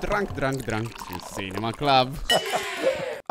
Drunk, drunk, drunk! to Cinema Club.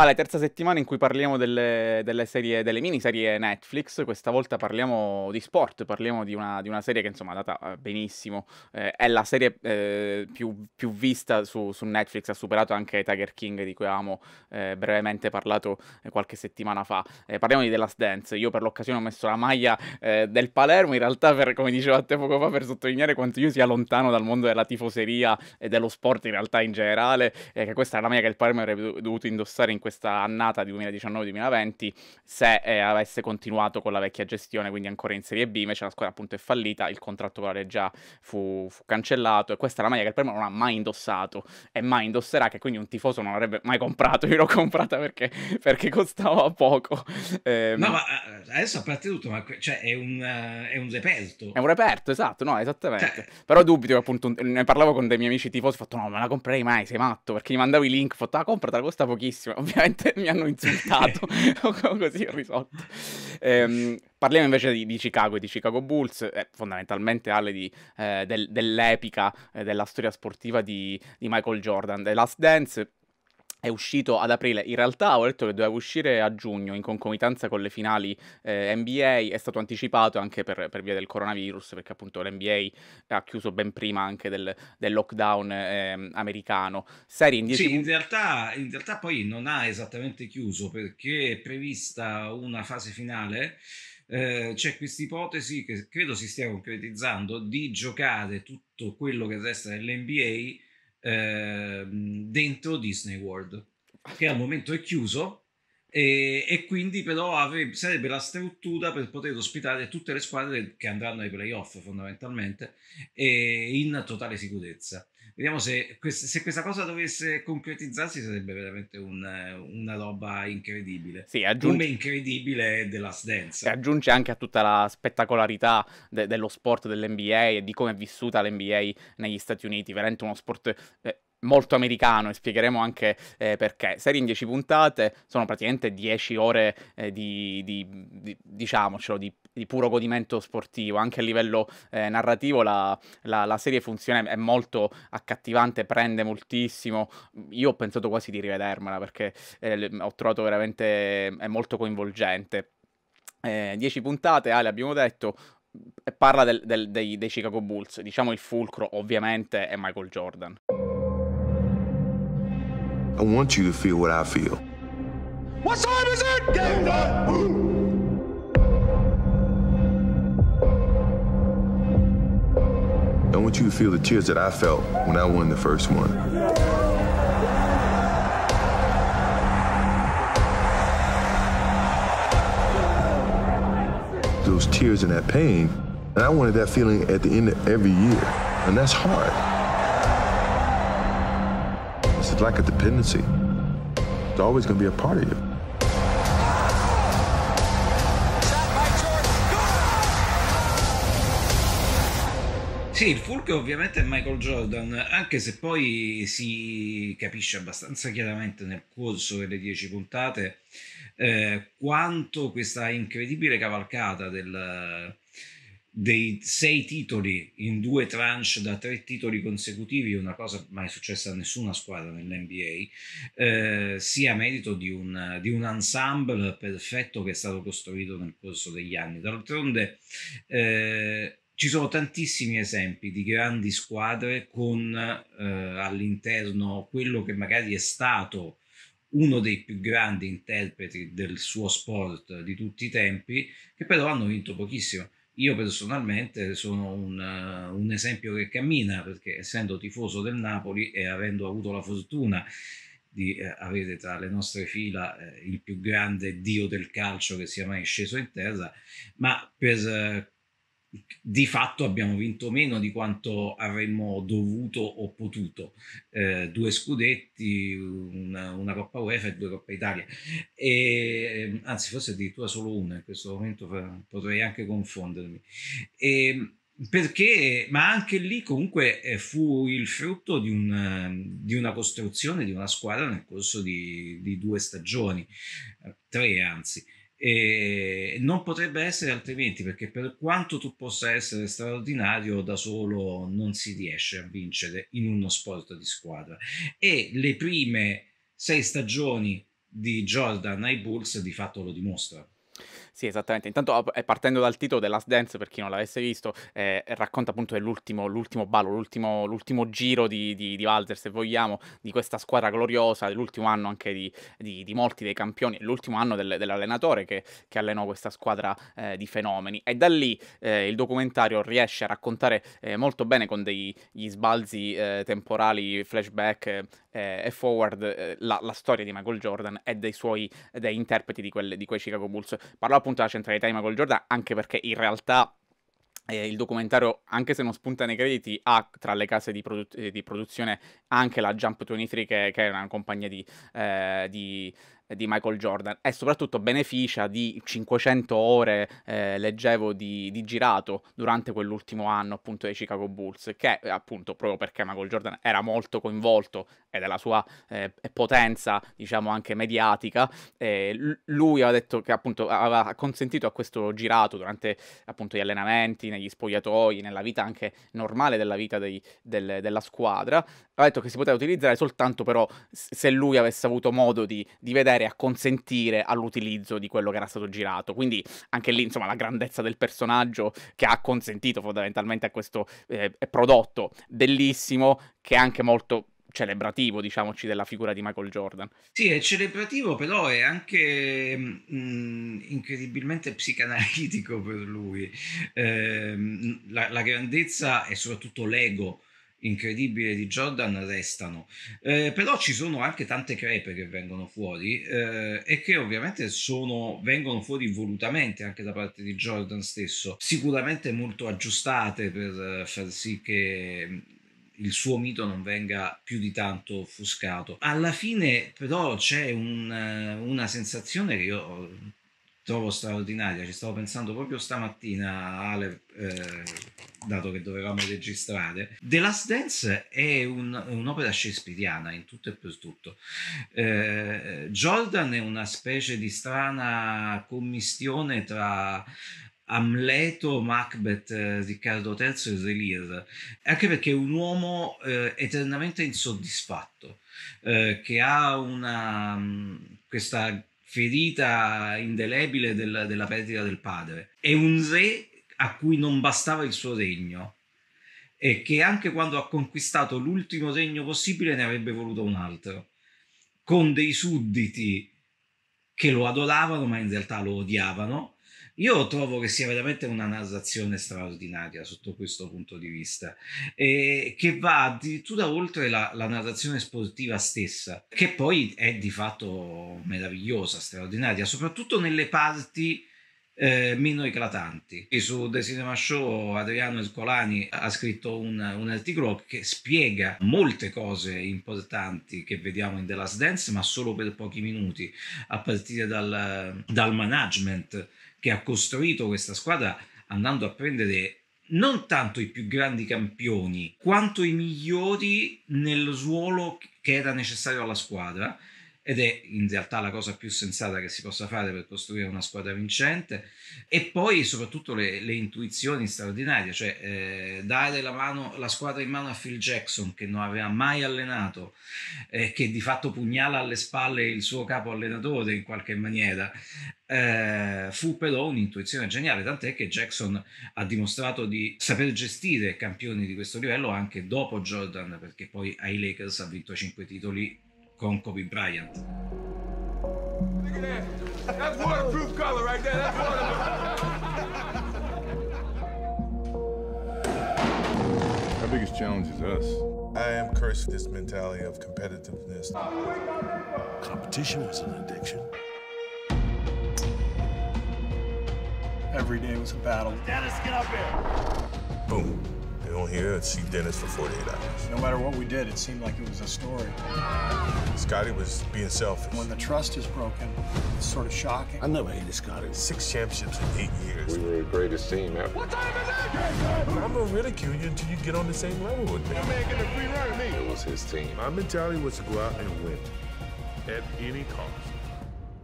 Alla ah, terza settimana in cui parliamo delle, delle, serie, delle miniserie Netflix, questa volta parliamo di sport, parliamo di una, di una serie che insomma è andata eh, benissimo, eh, è la serie eh, più, più, vista su, su, Netflix, ha superato anche Tiger King di cui avevamo eh, brevemente parlato eh, qualche settimana fa. Eh, parliamo di The Last Dance, io per l'occasione ho messo la maglia del Palermo, in realtà per, come te poco fa per sottolineare quanto io sia lontano dal mondo della tifoseria e dello sport in realtà in generale, che questa è la maglia che il Palermo avrebbe dovuto indossare in questo questa annata 2019-2020 se eh, avesse continuato con la vecchia gestione, quindi ancora in Serie B, invece la squadra appunto è fallita, il contratto con la Reggia fu, fu, cancellato e questa è la maglia che il Palermo non ha mai indossato e mai indosserà, che quindi un tifoso non avrebbe mai comprato, io l'ho comprata perché, perché costava poco. Eh, no, ma eh, adesso a parte tutto, ma cioè, è, un, uh, è un reperto. È un reperto, esatto, no, esattamente. Cioè... Però dubito che appunto, eh, ne parlavo con dei miei amici tifosi, ho fatto no, non la comprerei mai, sei matto, perché gli mandavo i link, ho fatto ah, compratela, costa pochissimo, ovviamente praticamente mi hanno insultato, così ho risolto. Ehm, parliamo invece di, di Chicago e di Chicago Bulls, eh, fondamentalmente Ale di, eh, del, dell'epica eh, della storia sportiva di, di Michael Jordan, The Last Dance è uscito ad aprile, in realtà ho detto che doveva uscire a giugno in concomitanza con le finali eh, NBA, è stato anticipato anche per, per, via del coronavirus perché appunto l'NBA ha chiuso ben prima anche del, del lockdown eh, americano. Serie in dieci... Sì, in realtà, in realtà poi non ha esattamente chiuso perché è prevista una fase finale. Eh, c'è questa ipotesi che credo si stia concretizzando di giocare tutto quello che resta dell'NBA Ehm, dentro Disney World, che al momento è chiuso e, e quindi però avrebbe, sarebbe la struttura per poter ospitare tutte le squadre che andranno ai playoff fondamentalmente in totale sicurezza. Vediamo se, se, questa cosa dovesse concretizzarsi sarebbe veramente un, una roba incredibile. Sì, aggiunge... Come incredibile è The Last Dance. Si aggiunge anche a tutta la spettacolarità de- dello sport dell'NBA e di come è vissuta l'NBA negli Stati Uniti. Veramente uno sport eh, molto americano e spiegheremo anche eh, perché. Serie in 10 puntate sono praticamente 10 ore eh, di, di, di, diciamocelo, di, di, puro godimento sportivo. Anche a livello eh, narrativo la, la, la, serie funziona, è molto accattivante, prende moltissimo. Io ho pensato quasi di rivedermela perché eh, ho trovato veramente molto coinvolgente. 10 eh, puntate, Ale, abbiamo detto, parla del, del, dei, dei Chicago Bulls. Diciamo il fulcro ovviamente è Michael Jordan. I want you to feel what I feel. What time is it? Game night. I want you to feel the tears that I felt when I won the first one. Those tears and that pain, and I wanted that feeling at the end of every year, and that's hard. like a dependency. It's always going to be a part of you. Sì, il fulcro ovviamente è Michael Jordan, anche se poi si capisce abbastanza chiaramente nel corso delle dieci puntate eh, quanto questa incredibile cavalcata del, dei sei titoli in due tranche da tre titoli consecutivi, una cosa mai successa a nessuna squadra nell'NBA, eh, sia merito di un, di un, ensemble perfetto che è stato costruito nel corso degli anni. D'altronde eh, ci sono tantissimi esempi di grandi squadre con eh, all'interno quello che magari è stato uno dei più grandi interpreti del suo sport di tutti i tempi, che però hanno vinto pochissimo io personalmente sono un, eh, un esempio che cammina perché essendo tifoso del Napoli e avendo avuto la fortuna di eh, avere tra le nostre fila eh, il più grande dio del calcio che sia mai sceso in terra, ma per di fatto abbiamo vinto meno di quanto avremmo dovuto o potuto. Eh, due scudetti, una, una, Coppa UEFA e due Coppa Italia. E, anzi, forse addirittura solo una, in questo momento potrei anche confondermi. E, perché, ma anche lì comunque eh, fu il frutto di, un, di una costruzione di una squadra nel corso di, di due stagioni, eh, tre anzi. E non potrebbe essere altrimenti perché per quanto tu possa essere straordinario da solo non si riesce a vincere in uno sport di squadra e le prime sei stagioni di Jordan ai Bulls di fatto lo dimostrano sì, esattamente. Intanto eh, partendo dal titolo The Last Dance, per chi non l'avesse visto, eh, racconta appunto dell'ultimo l'ultimo ballo, l'ultimo, l'ultimo giro di, di, di, Walter, se vogliamo, di questa squadra gloriosa, l'ultimo anno anche di, di molti dei campioni, l'ultimo anno del, dell'allenatore che, che, allenò questa squadra eh, di fenomeni. E da lì eh, il documentario riesce a raccontare eh, molto bene con degli sbalzi eh, temporali, flashback, eh, e forward eh, la, la, storia di Michael Jordan e dei suoi dei interpreti di, quelle, di quei Chicago Bulls. Parlo appunto della centralità di Michael Jordan anche perché in realtà eh, il documentario, anche se non spunta nei crediti, ha tra le case di, produ- eh, di produzione anche la Jump 23, che, che è una compagnia di, eh, di di Michael Jordan e soprattutto beneficia di 500 ore, eh, leggevo, di, di, girato durante quell'ultimo anno appunto dei Chicago Bulls, che eh, appunto proprio perché Michael Jordan era molto coinvolto e della sua eh, potenza, diciamo anche mediatica, eh, lui aveva detto che appunto aveva consentito a questo girato durante appunto gli allenamenti, negli spogliatoi, nella vita anche normale della vita dei, del, della squadra, ha detto che si poteva utilizzare soltanto però se lui avesse avuto modo di, di vedere potere a consentire all'utilizzo di quello che era stato girato. Quindi anche lì, insomma, la grandezza del personaggio che ha consentito fondamentalmente a questo eh, prodotto bellissimo, che è anche molto celebrativo, diciamoci, della figura di Michael Jordan. Sì, è celebrativo, però è anche mh, mm, incredibilmente psicanalitico per lui. Eh, la, la grandezza e soprattutto l'ego incredibile di Jordan restano. Eh, però ci sono anche tante crepe che vengono fuori eh, e che ovviamente sono, vengono fuori volutamente anche da parte di Jordan stesso, sicuramente molto aggiustate per eh, far sì che mm, il suo mito non venga più di tanto offuscato. Alla fine però c'è un, eh, una sensazione che io trovo straordinaria. Ci stavo pensando proprio stamattina, Ale, eh, dato che dovevamo registrare. The Last Dance è un, un'opera shakespeariana in tutto e per tutto. Eh, Jordan è una specie di strana commistione tra Amleto, Macbeth, eh, Riccardo III e Zelir, anche perché è un uomo eh, eternamente insoddisfatto, eh, che ha una, mm, questa ferita indelebile del, della perdita del padre. È un re a cui non bastava il suo regno e che anche quando ha conquistato l'ultimo regno possibile ne avrebbe voluto un altro, con dei sudditi che lo adoravano ma in realtà lo odiavano io trovo che sia veramente una narrazione straordinaria sotto questo punto di vista, eh, che va addirittura oltre la, la, narrazione sportiva stessa, che poi è di fatto meravigliosa, straordinaria, soprattutto nelle parti eh, meno eclatanti. E su The Cinema Show Adriano Escolani ha scritto un, un, articolo che spiega molte cose importanti che vediamo in The Last Dance, ma solo per pochi minuti, a partire dal, dal management che ha costruito questa squadra andando a prendere non tanto i più grandi campioni quanto i migliori nel ruolo che era necessario alla squadra ed è in realtà la cosa più sensata che si possa fare per costruire una squadra vincente e poi soprattutto le, le intuizioni straordinarie, cioè eh, dare la, mano, la, squadra in mano a Phil Jackson che non aveva mai allenato, eh, che di fatto pugnala alle spalle il suo capo allenatore in qualche maniera, eh, fu però un'intuizione geniale, tant'è che Jackson ha dimostrato di saper gestire campioni di questo livello anche dopo Jordan, perché poi ai Lakers ha vinto 5 titoli con Kobe Bryant. Our biggest challenge is us. I am cursed with this mentality of competitiveness. Competition was an addiction. Every day was a battle. Dennis, get up here. Boom on here and see Dennis for 48 hours. No matter what we did, it seemed like it was a story. Scotty was being selfish. When the trust is broken, it's sort of shocking. I never hated Scotty. Six championships in eight years. We were the greatest team ever. What time is it? I'm gonna ridicule you until you get on the same level with me. man a free run me. It was his team. My mentality was to go out and win at any cost.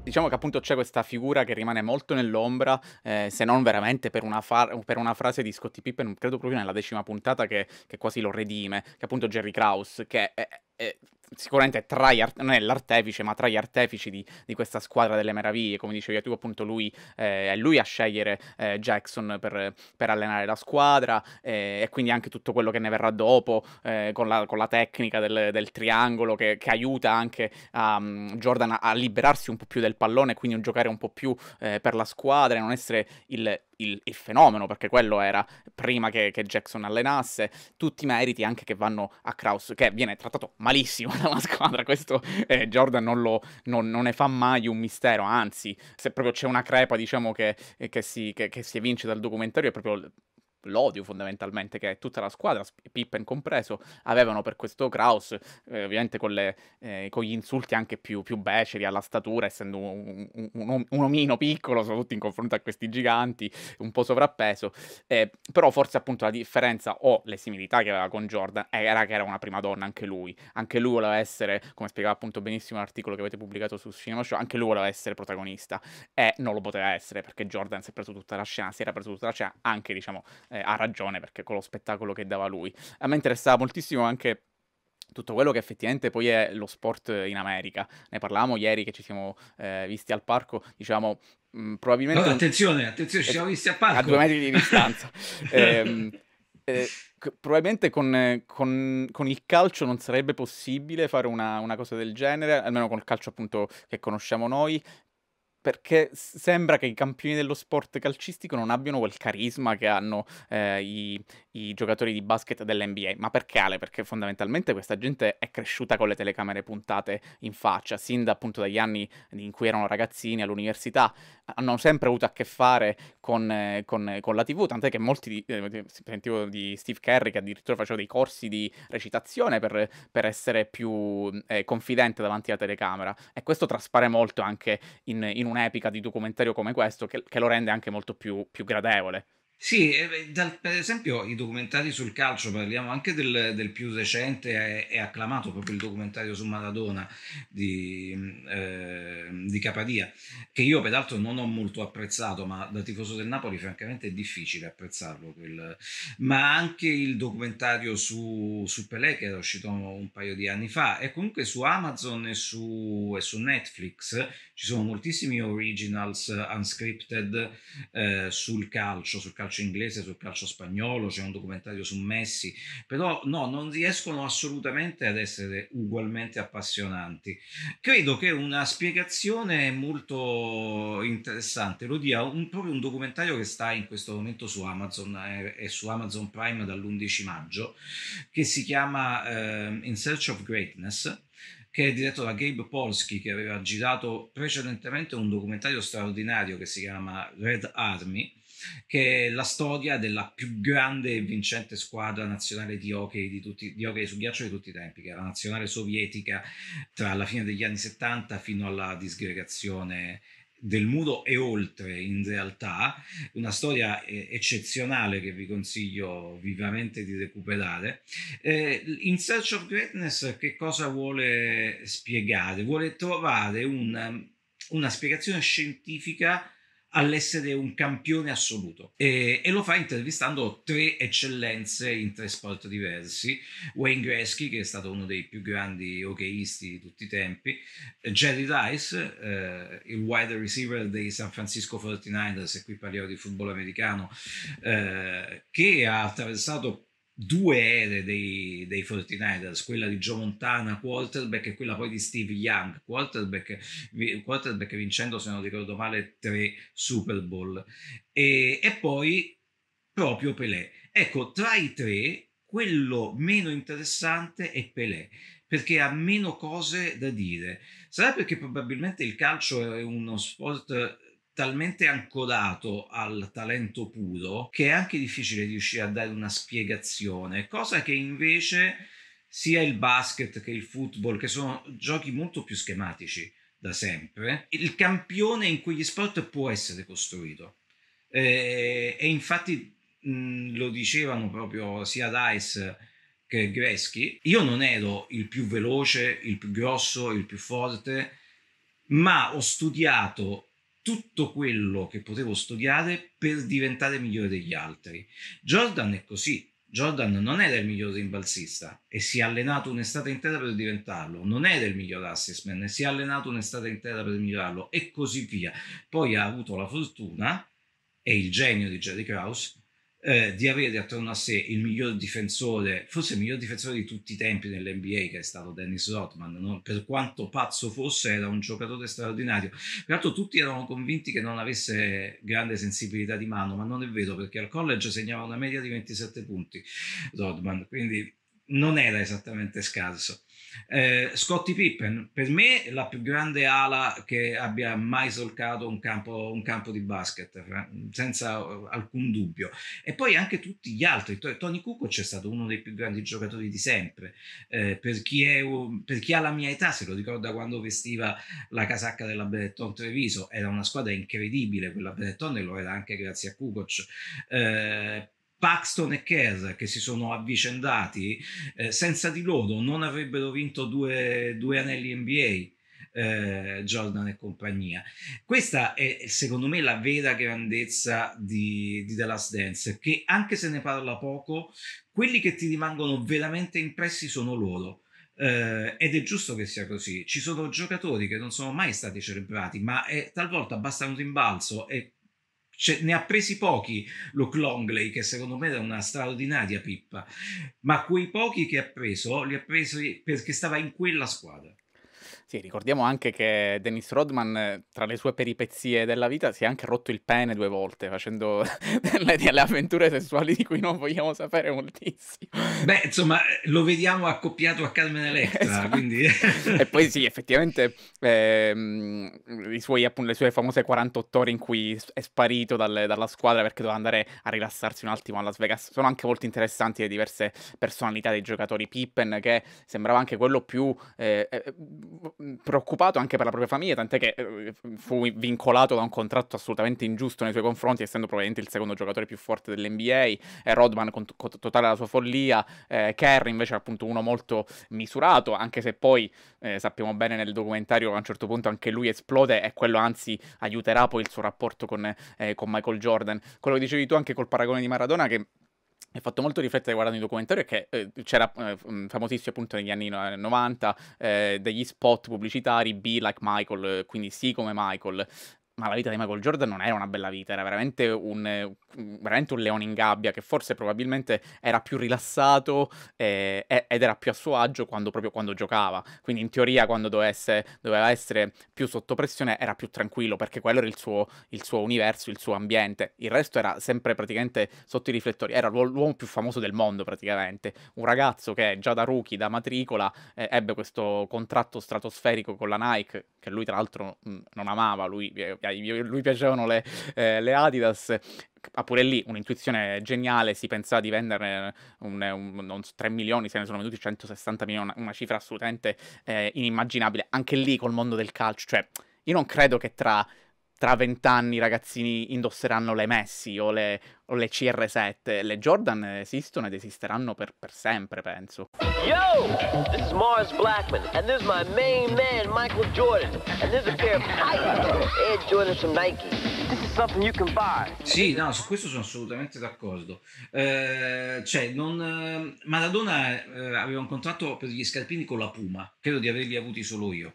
Diciamo che appunto c'è questa figura che rimane molto nell'ombra, eh, se non veramente per una, per una, frase di Scottie Pippen, credo proprio nella decima puntata che, che quasi lo redime, che è appunto Jerry Krause, che è, è, sicuramente tra gli non è l'artefice, ma tra gli artefici di, di, questa squadra delle meraviglie, come dicevi tu, appunto lui eh, è lui a scegliere eh, Jackson per, per, allenare la squadra eh, e quindi anche tutto quello che ne verrà dopo eh, con la, con, la, tecnica del, del triangolo che, che, aiuta anche a, um, Jordan a, liberarsi un po' più del pallone e quindi giocare un po' più eh, per la squadra e non essere il, il, il, fenomeno, perché quello era prima che, che, Jackson allenasse, tutti i meriti anche che vanno a Kraus, che viene trattato malissimo trovata la squadra, questo eh, Jordan non, lo, non, non, ne fa mai un mistero, anzi, se proprio c'è una crepa diciamo che, che, si, che, che si evince dal documentario è proprio l'odio fondamentalmente che tutta la squadra, Pippen compreso, avevano per questo Kraus, eh, ovviamente con, le, eh, con, gli insulti anche più, più beceri alla statura, essendo un, un, un, un, omino piccolo, soprattutto in confronto a questi giganti, un po' sovrappeso, eh, però forse appunto la differenza o le similità che aveva con Jordan era che era una prima donna anche lui, anche lui voleva essere, come spiegava appunto benissimo l'articolo che avete pubblicato su Cinema Show, anche lui voleva essere protagonista e non lo poteva essere perché Jordan si è preso tutta la scena, si era preso tutta la scena anche diciamo eh, ha ragione perché con lo spettacolo che dava lui. A me interessava moltissimo anche tutto quello che effettivamente poi è lo sport in America. Ne parlavamo ieri che ci siamo eh, visti al parco, diciamo, mh, mm, probabilmente... No, attenzione, attenzione, ci siamo visti al parco. A due metri di distanza. Ehm, eh, eh, probabilmente con, con, con, il calcio non sarebbe possibile fare una, una, cosa del genere, almeno con il calcio appunto che conosciamo noi, perché sembra che i campioni dello sport calcistico non abbiano quel carisma che hanno eh, i, i, giocatori di basket dell'NBA. Ma perché Ale? Perché fondamentalmente questa gente è cresciuta con le telecamere puntate in faccia, sin da, appunto dagli anni in cui erano ragazzini all'università, hanno sempre avuto a che fare con, eh, con, eh, con la TV, tant'è che molti di, eh, sentivo di Steve Kerry che addirittura faceva dei corsi di recitazione per, per essere più eh, confidente davanti alla telecamera. E questo traspare molto anche in, in un un'epica di documentario come questo che, che lo rende anche molto più, più gradevole. Sì, dal, per esempio i documentari sul calcio, parliamo anche del, del più recente e acclamato, proprio il documentario su Maradona di, eh, di, Capadia, che io peraltro non ho molto apprezzato, ma da tifoso del Napoli francamente è difficile apprezzarlo, quel, ma anche il documentario su, su, Pelé che era uscito un paio di anni fa e comunque su Amazon e su, e su Netflix ci sono moltissimi originals unscripted eh, sul calcio, sul calcio calcio inglese, sul calcio spagnolo, c'è un documentario su Messi, però no, non riescono assolutamente ad essere ugualmente appassionanti. Credo che una spiegazione molto interessante lo dia un, proprio un documentario che sta in questo momento su Amazon, è, è su Amazon Prime dall'11 maggio, che si chiama eh, In Search of Greatness che è diretto da Gabe Polsky, che aveva girato precedentemente un documentario straordinario che si chiama Red Army, che è la storia della più grande e vincente squadra nazionale di hockey, di tutti, di hockey su ghiaccio di tutti i tempi, che era la nazionale sovietica tra la fine degli anni 70 fino alla disgregazione del muro e oltre in realtà, una storia eh, eccezionale che vi consiglio vivamente di recuperare. Eh, in Search of Greatness che cosa vuole spiegare? Vuole trovare un, una spiegazione scientifica all'essere un campione assoluto e, e, lo fa intervistando tre eccellenze in tre sport diversi Wayne Gretzky che è stato uno dei più grandi hockeyisti di tutti i tempi Jerry Rice eh, il wide receiver dei San Francisco 49ers e qui parliamo di football americano eh, che ha attraversato due ere dei, dei 49ers, quella di Joe Montana quarterback e quella poi di Steve Young quarterback, quarterback vincendo se non ricordo male tre Super Bowl e, e poi proprio Pelé ecco tra i tre quello meno interessante è Pelé perché ha meno cose da dire sarà perché probabilmente il calcio è uno sport talmente ancorato al talento puro che è anche difficile riuscire a dare una spiegazione, cosa che invece sia il basket che il football, che sono giochi molto più schematici da sempre, il campione in cui gli sport può essere costruito. Eh, e infatti mh, mm, lo dicevano proprio sia Dice che Greschi, io non ero il più veloce, il più grosso, il più forte, ma ho studiato tutto quello che potevo studiare per diventare migliore degli altri. Jordan è così. Jordan non era il miglior rimbalzista e si è allenato un'estate intera per diventarlo, non era il miglior assist man e si è allenato un'estate intera per migliorarlo e così via. Poi ha avuto la fortuna e il genio di Jerry Krause eh, di avere attorno a sé il miglior difensore, forse il miglior difensore di tutti i tempi nell'NBA, che è stato Dennis Rodman. No? Per quanto pazzo fosse, era un giocatore straordinario. Peraltro, tutti erano convinti che non avesse grande sensibilità di mano, ma non è vero perché al college segnava una media di 27 punti Rodman. Quindi non era esattamente scarso. Eh, Scotty Pippen, per me la più grande ala che abbia mai solcato un campo, un campo di basket, senza alcun dubbio. E poi anche tutti gli altri. Tony Kukoc è stato uno dei più grandi giocatori di sempre. Eh, per, chi è, per, chi ha la mia età, se lo ricorda quando vestiva la casacca della Benetton Treviso, era una squadra incredibile quella Benetton e lo era anche grazie a Kukoc. Eh, Paxton e Kerr che si sono avvicendati, eh, senza di loro non avrebbero vinto due, due anelli NBA. Eh, Jordan e compagnia. Questa è secondo me la vera grandezza di, di The Last Dance, che anche se ne parla poco, quelli che ti rimangono veramente impressi sono loro. Uh, ed è giusto che sia così. Ci sono giocatori che non sono mai stati celebrati, ma è, eh, talvolta basta un rimbalzo e cioè, ne ha presi pochi Luke Longley, che secondo me è una straordinaria pippa, ma quei pochi che ha preso li ha presi perché stava in quella squadra. Sì, ricordiamo anche che Dennis Rodman, tra le sue peripezie della vita, si è anche rotto il pene due volte facendo delle, delle avventure sessuali di cui non vogliamo sapere moltissimo. Beh, insomma, lo vediamo accoppiato a Carmen Electra, esatto. quindi... e poi sì, effettivamente ehm, suoi, appunto, le sue famose 48 ore in cui è sparito dalle, dalla squadra perché doveva andare a rilassarsi un attimo a Las Vegas sono anche molto interessanti le diverse personalità dei giocatori Pippen che sembrava anche quello più eh, eh preoccupato anche per la propria famiglia, tant'è che eh, fu vincolato da un contratto assolutamente ingiusto nei suoi confronti, essendo probabilmente il secondo giocatore più forte dell'NBA, eh, Rodman con, con totale la sua follia, eh, Kerry invece è appunto uno molto misurato, anche se poi eh, sappiamo bene nel documentario a un certo punto anche lui esplode e quello anzi aiuterà poi il suo rapporto con, eh, con Michael Jordan. Quello che dicevi tu anche col paragone di Maradona che mi ha fatto molto riflettere guardando i documentari che eh, c'era eh, mm, famosissimo appunto negli anni 90 eh, eh, degli spot pubblicitari Be Like Michael, eh, quindi sì come Michael, ma la vita di Michael Jordan non era una bella vita, era veramente un, eh, veramente un leone in gabbia che forse probabilmente era più rilassato eh, ed era più a suo agio quando, proprio quando giocava. Quindi in teoria quando dovesse, doveva essere più sotto pressione era più tranquillo perché quello era il suo, il suo universo, il suo ambiente. Il resto era sempre praticamente sotto i riflettori, era l'uomo più famoso del mondo praticamente. Un ragazzo che già da rookie, da matricola, eh, ebbe questo contratto stratosferico con la Nike, che lui tra l'altro mm, non amava, lui... Eh, cioè, lui piacevano le, eh, le Adidas ha pure lì un'intuizione geniale, si pensava di venderne un, un, un, 3 milioni, se ne sono venduti 160 milioni, una cifra assolutamente eh, inimmaginabile, anche lì col mondo del calcio, cioè io non credo che tra tra vent'anni i ragazzini indosseranno le Messi o le, o le, CR7. Le Jordan esistono ed esisteranno per, per, sempre, penso. Yo! This is Mars Blackman, and this is my main man, Michael Jordan. And this is a pair of Titans, Air Jordan from Nike. This is something you can buy. Sì, no, su questo sono assolutamente d'accordo. Eh, cioè, non, eh, Maradona eh, aveva un contratto per gli scarpini con la Puma. Credo di averli avuti solo io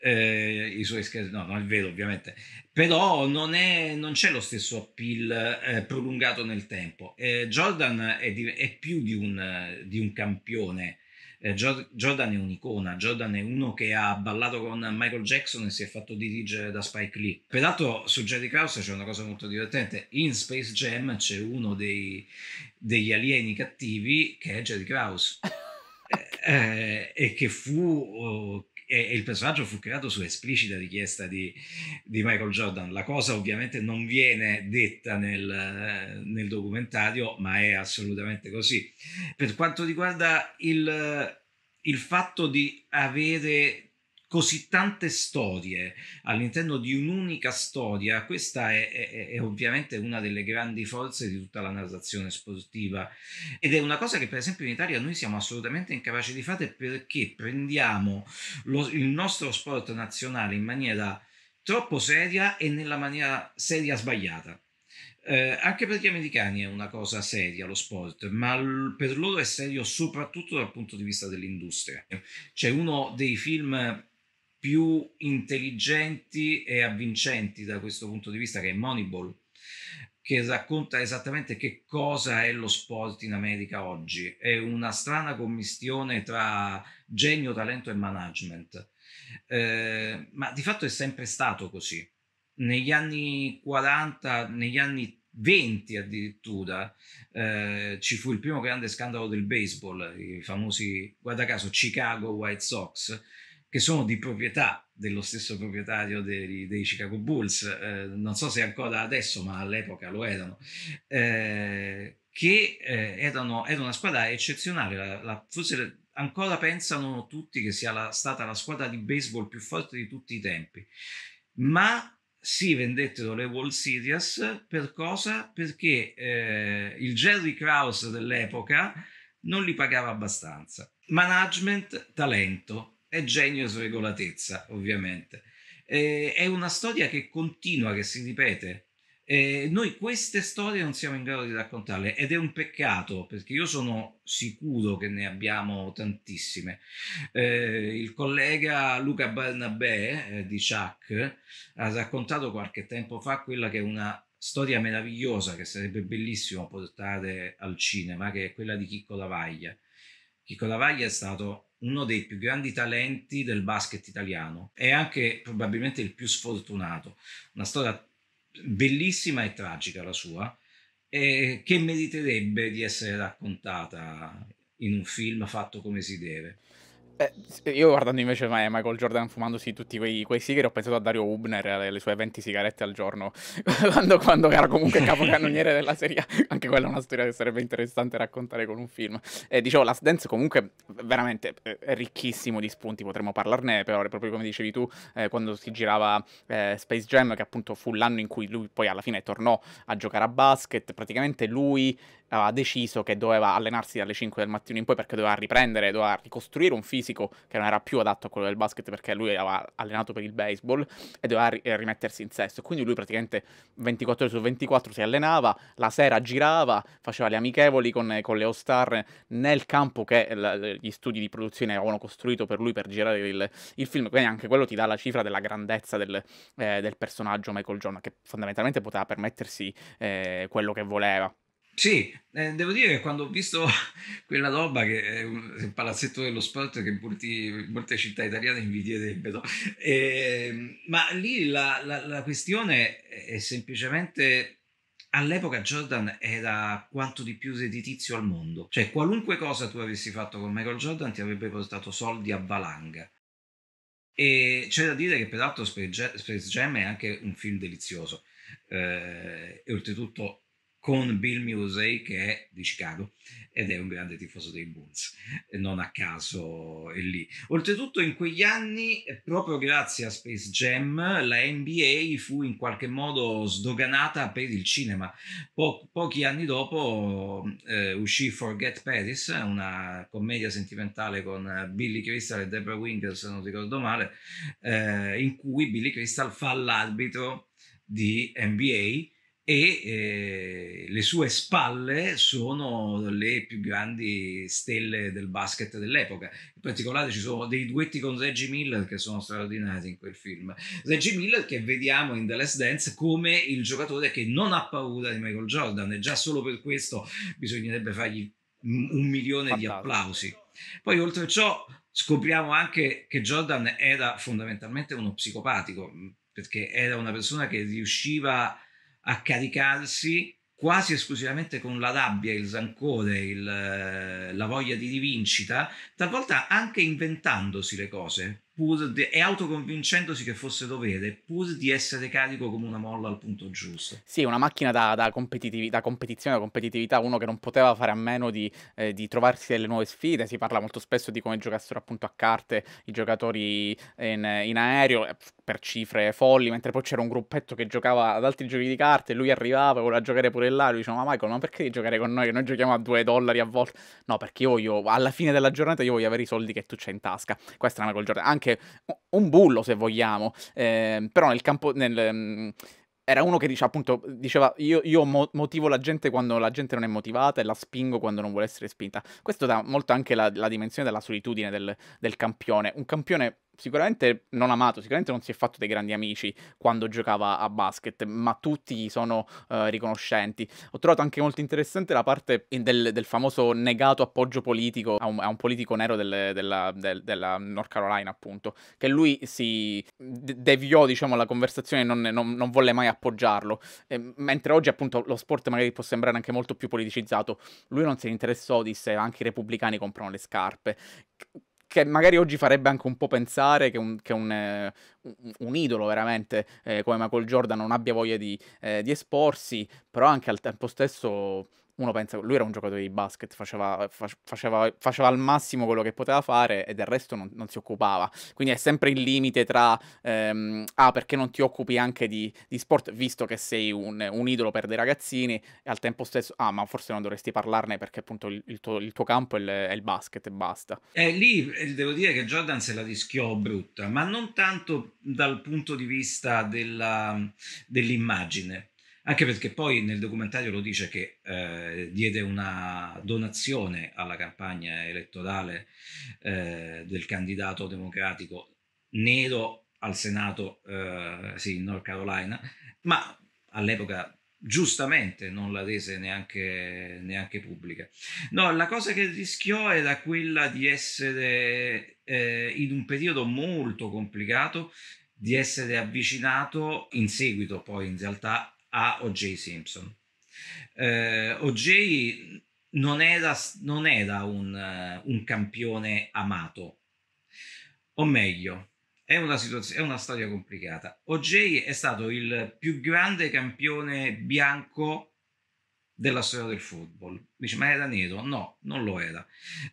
eh, i suoi scherzi, no, non è vero ovviamente, però non, è, non c'è lo stesso appeal eh, prolungato nel tempo. Eh, Jordan è, di, è, più di un, di un campione, eh, Jordan è un'icona, Jordan è uno che ha ballato con Michael Jackson e si è fatto dirigere da Spike Lee. Peraltro su Jerry Krause c'è una cosa molto divertente, in Space Jam c'è uno dei, degli alieni cattivi che è Jerry Krause. Eh, eh, e che fu, oh, e, il personaggio fu creato su esplicita richiesta di, di Michael Jordan. La cosa ovviamente non viene detta nel, nel, documentario, ma è assolutamente così. Per quanto riguarda il, il fatto di avere così tante storie all'interno di un'unica storia, questa è, è, è, ovviamente una delle grandi forze di tutta la narrazione sportiva ed è una cosa che per esempio in Italia noi siamo assolutamente incapaci di fare perché prendiamo lo, il nostro sport nazionale in maniera troppo seria e nella maniera seria sbagliata. Eh, anche per gli americani è una cosa seria lo sport, ma l- per loro è serio soprattutto dal punto di vista dell'industria. C'è uno dei film più intelligenti e avvincenti da questo punto di vista, che è Moneyball, che racconta esattamente che cosa è lo sport in America oggi. È una strana commistione tra genio, talento e management. Eh, ma di fatto è sempre stato così. Negli anni 40, negli anni 20 addirittura eh, ci fu il primo grande scandalo del baseball, i famosi, guarda caso, Chicago White Sox, che sono di proprietà dello stesso proprietario dei, dei Chicago Bulls, eh, non so se ancora adesso, ma all'epoca lo erano, eh, che eh, erano, era una squadra eccezionale, la, la, forse ancora pensano tutti che sia la, stata la squadra di baseball più forte di tutti i tempi, ma si vendettero le World Series per cosa? Perché eh, il Jerry Krause dell'epoca non li pagava abbastanza. Management, talento, è genio e sregolatezza, ovviamente. Eh, è una storia che continua, che si ripete. Eh, noi queste storie non siamo in grado di raccontarle ed è un peccato perché io sono sicuro che ne abbiamo tantissime. Eh, il collega Luca Barnabé eh, di Chuck ha raccontato qualche tempo fa quella che è una storia meravigliosa che sarebbe bellissimo portare al cinema, che è quella di Chicco Lavaglia. Chicco Lavaglia è stato uno dei più grandi talenti del basket italiano e anche probabilmente il più sfortunato. Una storia bellissima e tragica la sua, eh, che meriterebbe di essere raccontata in un film fatto come si deve. Eh, io guardando invece Michael Jordan fumandosi tutti quei, quei sigari ho pensato a Dario Hubner e alle sue 20 sigarette al giorno quando, quando era comunque capocannoniere della serie anche quella è una storia che sarebbe interessante raccontare con un film eh, dicevo Last Dance comunque veramente eh, è ricchissimo di spunti potremmo parlarne però proprio come dicevi tu eh, quando si girava eh, Space Jam che appunto fu l'anno in cui lui poi alla fine tornò a giocare a basket praticamente lui aveva deciso che doveva allenarsi dalle 5 del mattino in poi perché doveva riprendere, doveva ricostruire un fisico che non era più adatto a quello del basket perché lui aveva allenato per il baseball e doveva ri- eh, rimettersi in sesto. Quindi lui praticamente 24 ore su 24 si allenava, la sera girava, faceva le amichevoli con, con le All-Star nel campo che la, gli studi di produzione avevano costruito per lui per girare il, il, film. Quindi anche quello ti dà la cifra della grandezza del, eh, del personaggio Michael Jordan che fondamentalmente poteva permettersi eh, quello che voleva. Sì, eh, devo dire che quando ho visto quella roba che è un, il palazzetto dello sport che molti, molte città italiane invidierebbero, eh, ma lì la, la, la questione è semplicemente all'epoca Jordan era quanto di più redditizio al mondo, cioè qualunque cosa tu avessi fatto con Michael Jordan ti avrebbe portato soldi a valanga. E c'è da dire che peraltro Space Jam è anche un film delizioso eh, e oltretutto con Bill Musey che è di Chicago ed è un grande tifoso dei Bulls, non a caso è lì. Oltretutto in quegli anni, proprio grazie a Space Jam, la NBA fu in qualche modo sdoganata per il cinema. Po- pochi anni dopo eh, uscì Forget Paris, una commedia sentimentale con Billy Crystal e Deborah Winger, se non ricordo male, eh, in cui Billy Crystal fa l'arbitro di NBA e eh, le sue spalle sono le più grandi stelle del basket dell'epoca. In particolare ci sono dei duetti con Reggie Miller che sono straordinari in quel film. Reggie Miller che vediamo in The Last Dance come il giocatore che non ha paura di Michael Jordan e già solo per questo bisognerebbe fargli un milione Fantastico. di applausi. Poi oltre ciò scopriamo anche che Jordan era fondamentalmente uno psicopatico perché era una persona che riusciva a a caricarsi quasi esclusivamente con la rabbia, il rancore, il, eh, la voglia di rivincita, talvolta anche inventandosi le cose, pur de- e autoconvincendosi che fosse dovere, pur di essere carico come una molla al punto giusto. Sì, una macchina da, da, competitiv- da competizione, da competitività, uno che non poteva fare a meno di, eh, di, trovarsi delle nuove sfide. Si parla molto spesso di come giocassero appunto a carte i giocatori in, in aereo, eh, per cifre folli, mentre poi c'era un gruppetto che giocava ad altri giochi di carte, lui arrivava, voleva giocare pure là, lui diceva ma Michael ma perché giocare con noi che noi giochiamo a 2 dollari a volta? No, perché io voglio, alla fine della giornata io voglio avere i soldi che tu c'hai in tasca. Questa è una Michael Jordan, anche anche un bullo, se vogliamo, eh, però nel campo... Nel, mm, era uno che diceva appunto, diceva io, io motivo la gente quando la gente non è motivata e la spingo quando non vuole essere spinta. Questo dà molto anche la, la dimensione della solitudine del, del campione. Un campione sicuramente non amato, sicuramente non si è fatto dei grandi amici quando giocava a basket, ma tutti gli sono uh, riconoscenti. Ho trovato anche molto interessante la parte del, del famoso negato appoggio politico a un, a un politico nero delle, della, del, della, North Carolina, appunto, che lui si deviò, diciamo, la conversazione e non, non, non, volle mai appoggiarlo. E, mentre oggi, appunto, lo sport magari può sembrare anche molto più politicizzato, lui non se ne interessò, disse anche i repubblicani comprano le scarpe che magari oggi farebbe anche un po' pensare che un, che un, eh, un, idolo veramente eh, come Michael Jordan non abbia voglia di, eh, di esporsi, però anche al tempo stesso uno pensa, lui era un giocatore di basket, faceva, faceva, faceva al massimo quello che poteva fare e del resto non, non si occupava. Quindi è sempre il limite tra, ehm, ah perché non ti occupi anche di, di sport, visto che sei un, un, idolo per dei ragazzini, e al tempo stesso, ah ma forse non dovresti parlarne perché appunto il, il, tuo, il tuo, campo è il, è il, basket e basta. Eh, lì eh, devo dire che Jordan se la rischiò brutta, ma non tanto dal punto di vista della, dell'immagine anche perché poi nel documentario lo dice che eh, diede una donazione alla campagna elettorale eh, del candidato democratico nero al Senato, eh, sì, in North Carolina, ma all'epoca giustamente non la rese neanche, neanche, pubblica. No, la cosa che rischiò era quella di essere eh, in un periodo molto complicato, di essere avvicinato in seguito poi in realtà a O.J. Simpson. Eh, O.J. non era, non era un, eh, un campione amato, o meglio, è una, è una, storia complicata. OJ è stato il più grande campione bianco della storia del football. Dice, ma era nero? No, non lo era,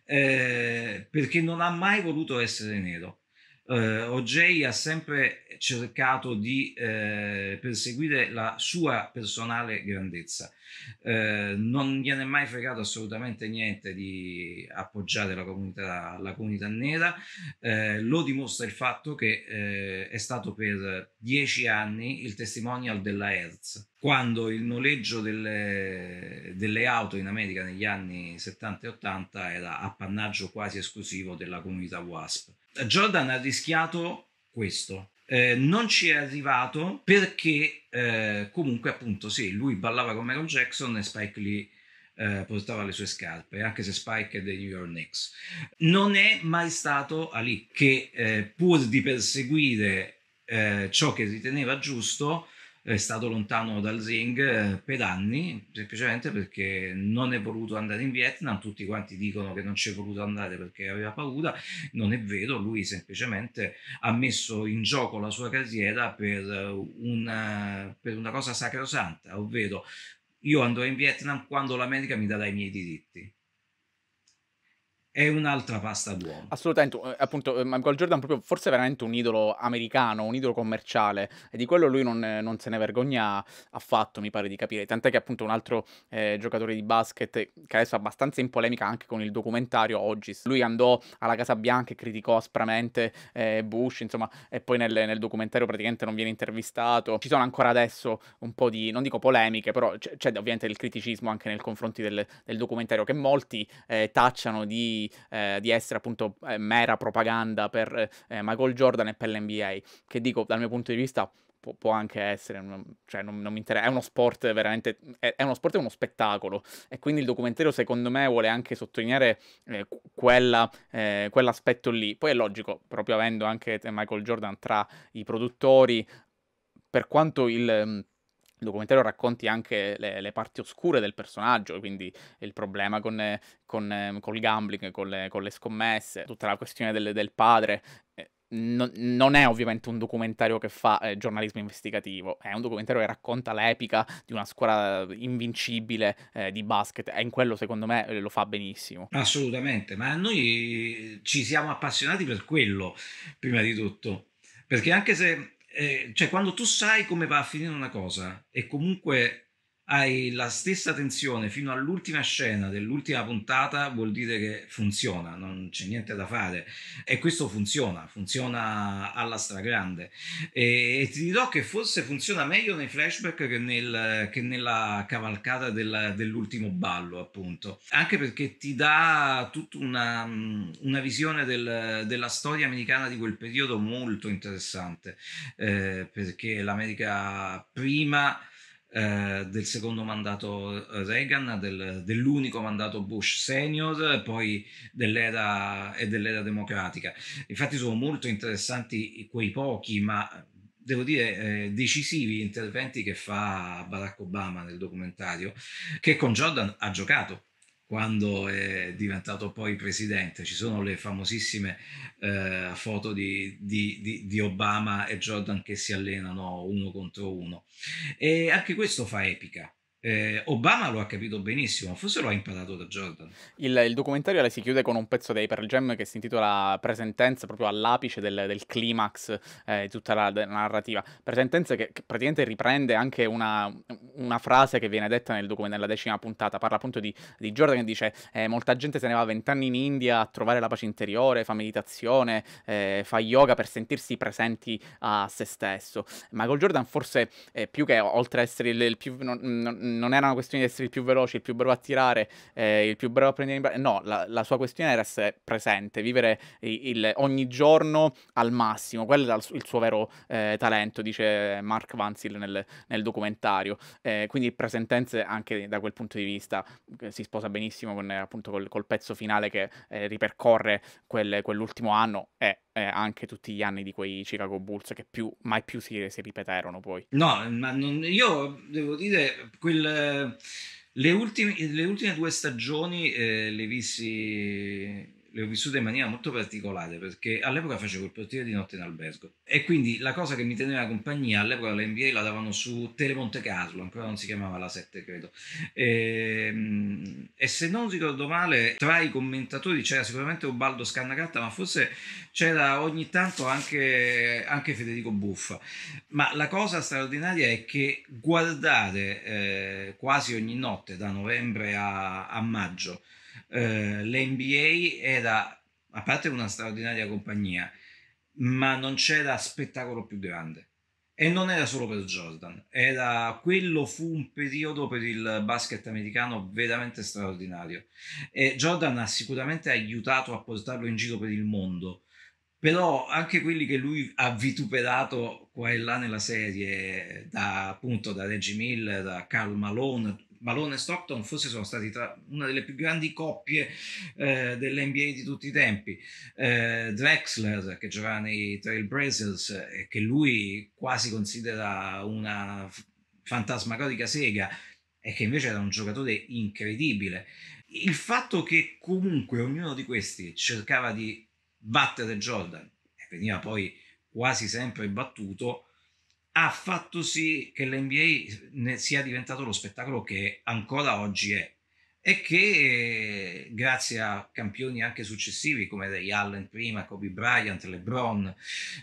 eh, perché non ha mai voluto essere nero eh, OJ ha sempre cercato di eh, perseguire la sua personale grandezza. Eh, non gliene è mai fregato assolutamente niente di appoggiare la comunità, la comunità nera. Eh, lo dimostra il fatto che eh, è stato per dieci anni il testimonial della Hertz, quando il noleggio delle, delle, auto in America negli anni 70 e 80 era appannaggio quasi esclusivo della comunità WASP. Jordan ha rischiato questo. Eh, non ci è arrivato perché eh, comunque appunto sì, lui ballava con Michael Jackson e Spike Lee eh, portava le sue scarpe, anche se Spike è dei New York Knicks. Non è mai stato Ali che eh, pur di perseguire eh, ciò che riteneva giusto è stato lontano dal ring eh, per anni, semplicemente perché non è voluto andare in Vietnam, tutti quanti dicono che non c'è voluto andare perché aveva paura, non è vero, lui semplicemente ha messo in gioco la sua carriera per una, eh, per una cosa sacrosanta, ovvero io andrò in Vietnam quando l'America mi darà i miei diritti è un'altra pasta d'uomo. Assolutamente, eh, appunto, eh, Michael Jordan proprio forse veramente un idolo americano, un idolo commerciale, e di quello lui non, eh, non se ne vergogna affatto, mi pare di capire. Tant'è che appunto un altro eh, giocatore di basket, che adesso è abbastanza in polemica anche con il documentario Oggi, lui andò alla Casa Bianca e criticò aspramente eh, Bush, insomma, e poi nel, nel, documentario praticamente non viene intervistato. Ci sono ancora adesso un po' di, non dico polemiche, però c'è, c'è ovviamente del criticismo anche nei confronti del, del documentario che molti eh, tacciano di di, eh, di essere appunto eh, mera propaganda per eh, Michael Jordan e per l'NBA, che dico dal mio punto di vista può, può anche essere, cioè non, non mi interessa, è uno sport veramente, è, è, uno sport, è uno spettacolo e quindi il documentario secondo me vuole anche sottolineare eh, quella, eh, quell'aspetto lì. Poi è logico, proprio avendo anche Michael Jordan tra i produttori, per quanto il mm, il documentario racconti anche le, le, parti oscure del personaggio, quindi il problema con, con, ehm, con il gambling, con le, con le, scommesse, tutta la questione del, del padre. Eh, non, non, è ovviamente un documentario che fa eh, giornalismo investigativo, è un documentario che racconta l'epica di una squadra invincibile eh, di basket e in quello secondo me eh, lo fa benissimo. Assolutamente, ma noi ci siamo appassionati per quello, prima di tutto, perché anche se eh, cioè quando tu sai come va a finire una cosa e comunque hai la stessa tensione fino all'ultima scena dell'ultima puntata, vuol dire che funziona, non c'è niente da fare. E questo funziona, funziona alla stragrande. E, e ti dirò che forse funziona meglio nei flashback che, nel, che nella cavalcata del, dell'ultimo ballo, appunto. Anche perché ti dà tutta una, una visione del, della storia americana di quel periodo molto interessante, eh, perché l'America prima eh, del secondo mandato Reagan, del, dell'unico mandato Bush senior, poi dell'era, e dell'era democratica. Infatti sono molto interessanti quei pochi, ma devo dire, eh, decisivi interventi che fa Barack Obama nel documentario, che con Jordan ha giocato quando è diventato poi presidente. Ci sono le famosissime eh, foto di, di, di, di, Obama e Jordan che si allenano uno contro uno. E anche questo fa epica. Eh, Obama lo ha capito benissimo, forse lo ha imparato da Jordan. Il, il documentario si chiude con un pezzo dei Pearl Jam che si intitola Presentenza, proprio all'apice del, del climax eh, di tutta la, la narrativa. Presentenza che, che, praticamente riprende anche una, una frase che viene detta nel docu- nella decima puntata. Parla appunto di, di Jordan che dice: eh, Molta gente se ne va vent'anni in India a trovare la pace interiore, fa meditazione, eh, fa yoga per sentirsi presenti a se stesso. Michael Jordan, forse più che oltre a essere il, il più. Non, non, non era una questione di essere il più veloce, il più bravo a tirare, eh, il più bravo a prendere in braccio. No, la, la, sua questione era essere presente, vivere il, il, ogni giorno al massimo. Quello era il, il suo vero eh, talento, dice Mark Vansil nel, nel documentario. Eh, quindi presentenze anche da quel punto di vista eh, si sposa benissimo con, appunto, col, col pezzo finale che eh, ripercorre quel, quell'ultimo anno e eh, anche tutti gli anni di quei Chicago Bulls che più, mai più si, si ripeterono poi. No, ma non, io devo dire, quel, le, ultime, le, ultime, due stagioni eh, le vissi le ho vissute in maniera molto particolare perché all'epoca facevo il portiere di notte in albergo e quindi la cosa che mi teneva compagnia all'epoca la NBA la davano su Telemonte Carlo, ancora non si chiamava la 7 credo. E, ehm, e se non ricordo male tra i commentatori c'era sicuramente Ubaldo Scannacatta ma forse c'era ogni tanto anche, anche Federico Buffa ma la cosa straordinaria è che guardare eh, quasi ogni notte da novembre a, a maggio eh, l'NBA era a parte una straordinaria compagnia ma non c'era spettacolo più grande e non era solo per Jordan, era, quello fu un periodo per il basket americano veramente straordinario. E Jordan ha sicuramente aiutato a portarlo in giro per il mondo, però anche quelli che lui ha vituperato qua e là nella serie, da, appunto da Reggie Miller, a Carl Malone, Malone e Stockton forse sono stati tra una delle più grandi coppie eh, dell'NBA di tutti i tempi. Eh, Drexler che giocava nei Trailblazers e eh, che lui quasi considera una fantasmagorica sega e che invece era un giocatore incredibile. Il fatto che comunque ognuno di questi cercava di battere Jordan e veniva poi quasi sempre battuto ha fatto sì che l'NBA sia diventato lo spettacolo che ancora oggi è e che grazie a campioni anche successivi come Ray Allen prima, Kobe Bryant, LeBron,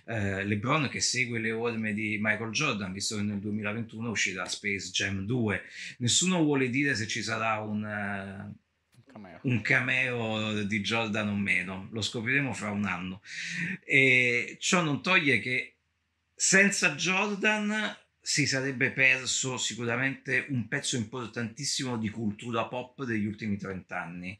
eh, LeBron che segue le orme di Michael Jordan, visto che nel 2021 uscirà Space Jam 2, nessuno vuole dire se ci sarà un, Cameo. un cameo di Jordan o meno, lo scopriremo fra un anno. E ciò non toglie che senza Jordan si sarebbe perso sicuramente un pezzo importantissimo di cultura pop degli ultimi 30 anni.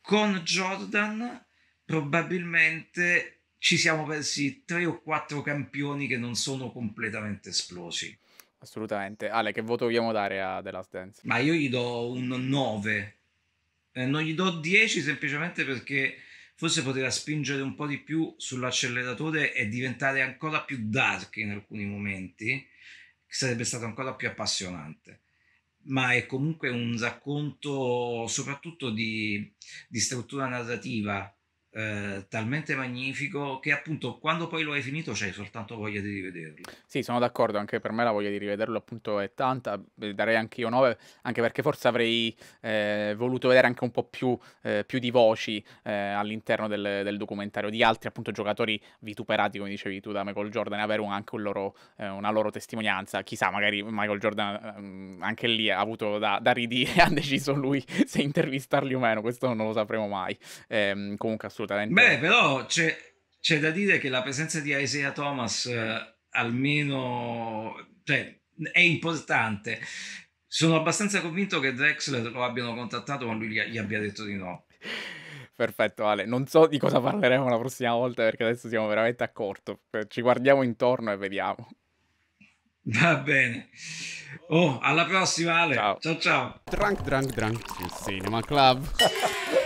Con Jordan probabilmente ci siamo persi tre o quattro campioni che non sono completamente esplosi. Assolutamente. Ale, che voto vogliamo dare a The Last Dance? Ma io gli do un 9. Eh, non gli do 10 semplicemente perché forse poteva spingere un po' di più sull'acceleratore e diventare ancora più dark in alcuni momenti, sarebbe stato ancora più appassionante. Ma è comunque un racconto soprattutto di, di struttura narrativa eh, talmente magnifico che appunto quando poi lo hai finito c'hai soltanto voglia di rivederlo. Sì, sono d'accordo, anche per me la voglia di rivederlo appunto è tanta, eh, darei anche io 9, anche perché forse avrei eh, voluto vedere anche un po' più, eh, più di voci eh, all'interno del, del, documentario di altri appunto giocatori vituperati, come dicevi tu, da Michael Jordan, e avere un, anche un loro, una loro testimonianza. Chissà, magari Michael Jordan ehm, anche lì ha avuto da, da ridire, ha deciso lui se intervistarli o meno, questo non lo sapremo mai. Ehm, comunque assolutamente assolutamente. Beh, però c'è, c'è da dire che la presenza di Isaiah Thomas eh, almeno cioè, è importante. Sono abbastanza convinto che Drexler lo abbiano contattato ma lui gli, gli abbia detto di no. Perfetto Ale, non so di cosa parleremo la prossima volta perché adesso siamo veramente a corto, eh, ci guardiamo intorno e vediamo. Va bene. Oh, alla prossima Ale. Ciao ciao. ciao. Drunk Drunk Drunk Cinema Club.